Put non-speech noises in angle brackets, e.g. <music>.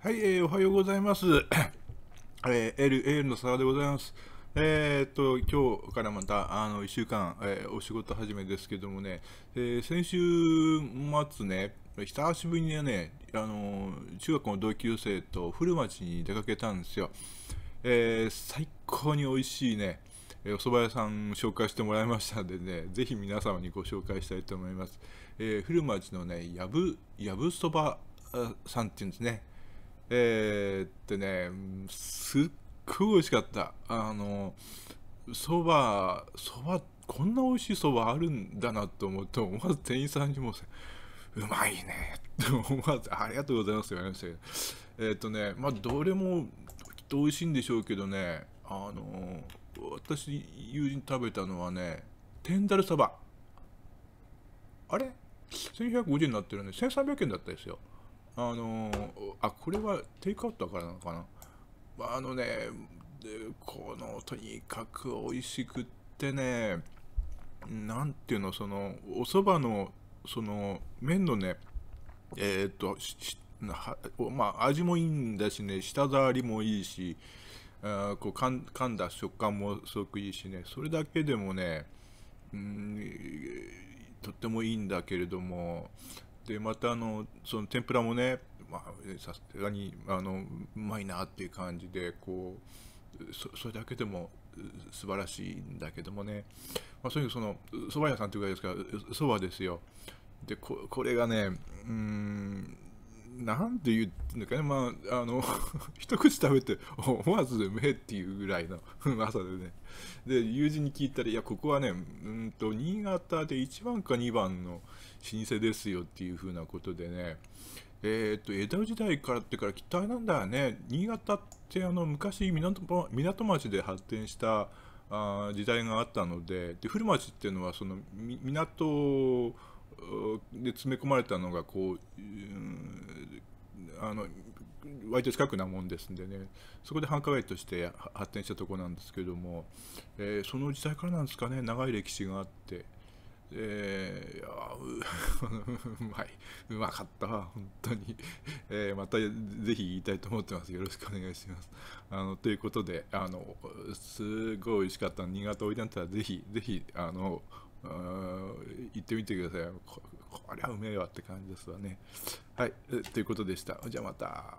はい、えー、おはようございます。<clears throat> えー、LA の沢でございます。えー、っと、今日からまた、あの、1週間、えー、お仕事始めですけどもね、えー、先週末ね、久しぶりにね、あの、中学の同級生と古町に出かけたんですよ。えー、最高に美味しいね、えー、お蕎麦屋さん紹介してもらいましたんでね、ぜひ皆様にご紹介したいと思います。えー、古町のね、やぶ、やぶそばさんっていうんですね。えー、っとね、すっごい美味しかった。あの、そば、そば、こんな美味しいそばあるんだなと思うと、思わず店員さんにも、うまいねって思わず、ありがとうございますって言われましたけど、えー、っとね、まあ、どれもきっと美味しいんでしょうけどね、あの、私、友人食べたのはね、天ざるそば。あれ ?1150 円になってるね、1300円だったですよ。あのー、あ、これはテイクアウトだからなのかな。まあ、のね、この、とにかく美味しくってね、なんていうの、その、お蕎麦の、その、麺のね、えー、っと、まあ、味もいいんだしね、舌触りもいいし、あこう噛ん噛んだ食感もすごくいいしね、それだけでもね、うん、とってもいいんだけれども、でまたあのその天ぷらもねまあさすがにあのうまいなっていう感じでこうそそれだけでも素晴らしいんだけどもね、まあ、そういうその蕎麦屋さんっていうぐらいですから蕎麦ですよでこれがねうんなんて言うんだかね、まあ、あの <laughs> 一口食べて思わずうめえっていうぐらいのう <laughs> 朝でねで友人に聞いたらいやここはねうんと新潟で1番か2番の老舗ですよっていうふうなことでねえっ、と江戸時代からってから北なんだよね新潟ってあの昔港港町で発展したあ時代があったのでで古町っていうのはその港で詰め込まれたのがこう、うん、あの割と近くなもんですんでねそこで繁華街として発展したとこなんですけども、えー、その時代からなんですかね長い歴史があって。えー、<laughs> うまいうまかった本当に、えー、またぜひ言いたいと思ってますよろしくお願いしますあのということであのすごい美味しかった新潟置いてあったらぜひぜひあの行ってみてくださいここれはうめえわって感じですわねはい、ということでした。じゃあまた。